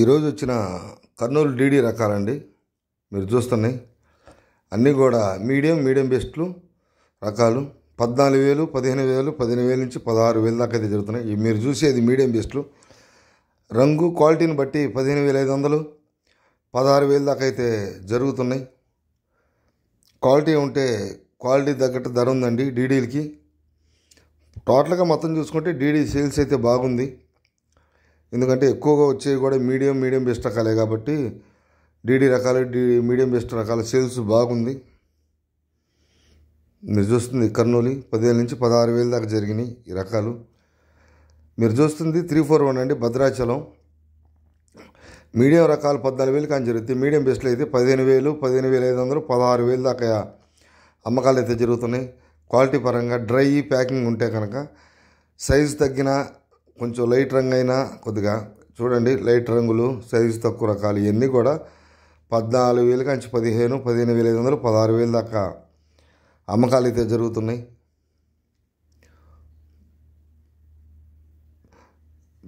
ఈరోజు వచ్చిన కర్నూలు డీడీ రకాలండి మీరు చూస్తున్నాయి అన్నీ కూడా మీడియం మీడియం బెస్ట్లు రకాలు పద్నాలుగు వేలు పదిహేను వేలు పదిహేను వేల నుంచి పదహారు వేలు దాకా అయితే జరుగుతున్నాయి మీరు చూసేది మీడియం బెస్ట్లు రంగు క్వాలిటీని బట్టి పదిహేను వేల ఐదు వందలు పదహారు వేలు దాకా అయితే జరుగుతున్నాయి క్వాలిటీ ఉంటే క్వాలిటీ తగ్గట్టు ధర ఉందండి డీడీలకి టోటల్గా మొత్తం చూసుకుంటే డీడీ సేల్స్ అయితే బాగుంది ఎందుకంటే ఎక్కువగా వచ్చేవి కూడా మీడియం మీడియం బెస్ట్ రకాలే కాబట్టి డీడీ రకాలు డీ మీడియం బెస్ట్ రకాల సేల్స్ బాగుంది మీరు చూస్తుంది కర్నూలు పదివేల నుంచి పదహారు వేల దాకా జరిగినాయి ఈ రకాలు మీరు చూస్తుంది త్రీ ఫోర్ వన్ అండి భద్రాచలం మీడియం రకాలు పద్నాలుగు వేలు కానీ జరుగుతాయి మీడియం బెస్ట్లు అయితే పదిహేను వేలు పదిహేను వేల ఐదు వందలు పదహారు వేలు దాకా అమ్మకాలు అయితే జరుగుతున్నాయి క్వాలిటీ పరంగా డ్రై ప్యాకింగ్ ఉంటే కనుక సైజు తగ్గిన కొంచెం లైట్ రంగు అయినా కొద్దిగా చూడండి లైట్ రంగులు సైజు తక్కువ రకాలు ఇవన్నీ కూడా పద్నాలుగు వేలు కంచి పదిహేను పదిహేను వేల ఐదు వందలు పదహారు వేలు దాకా అమ్మకాలు అయితే జరుగుతున్నాయి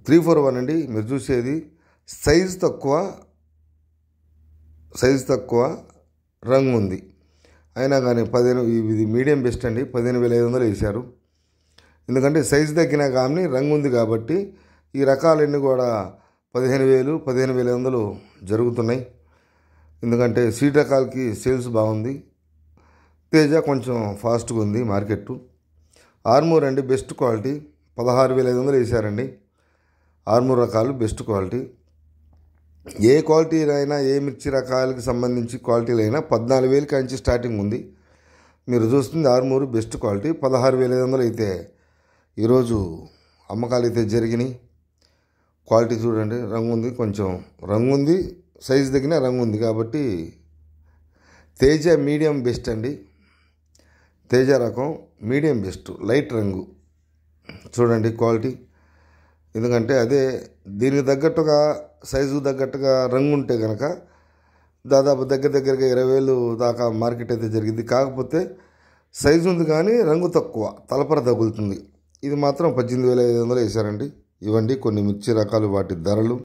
త్రీ ఫోర్ వన్ అండి మీరు చూసేది సైజు తక్కువ సైజు తక్కువ రంగు ఉంది అయినా కానీ పదిహేను ఇది మీడియం బెస్ట్ అండి పదిహేను వేల ఐదు వందలు వేశారు ఎందుకంటే సైజు తగ్గిన కానీ రంగు ఉంది కాబట్టి ఈ రకాలన్నీ కూడా పదిహేను వేలు పదిహేను వేల వందలు జరుగుతున్నాయి ఎందుకంటే సీట్ రకాలకి సేల్స్ బాగుంది తేజ కొంచెం ఫాస్ట్గా ఉంది మార్కెట్ ఆర్మూర్ అండి బెస్ట్ క్వాలిటీ పదహారు వేల ఐదు వందలు వేసారండి ఆర్మూర్ రకాలు బెస్ట్ క్వాలిటీ ఏ క్వాలిటీలైనా ఏ మిర్చి రకాలకి సంబంధించి క్వాలిటీలైనా పద్నాలుగు వేలకి అంచి స్టార్టింగ్ ఉంది మీరు చూస్తుంది ఆర్మూరు బెస్ట్ క్వాలిటీ పదహారు వేల ఐదు వందలు అయితే ఈరోజు అమ్మకాలు అయితే జరిగినాయి క్వాలిటీ చూడండి రంగు ఉంది కొంచెం రంగు ఉంది సైజు తగిన రంగు ఉంది కాబట్టి తేజ మీడియం బెస్ట్ అండి తేజ రకం మీడియం బెస్ట్ లైట్ రంగు చూడండి క్వాలిటీ ఎందుకంటే అదే దీనికి తగ్గట్టుగా సైజు తగ్గట్టుగా రంగు ఉంటే కనుక దాదాపు దగ్గర దగ్గరగా ఇరవై వేలు దాకా మార్కెట్ అయితే జరిగింది కాకపోతే సైజు ఉంది కానీ రంగు తక్కువ తలపర తగులుతుంది ఇది మాత్రం పద్దెనిమిది వేల ఐదు వందలు వేశారండి ఇవ్వండి కొన్ని మిర్చి రకాలు వాటి ధరలు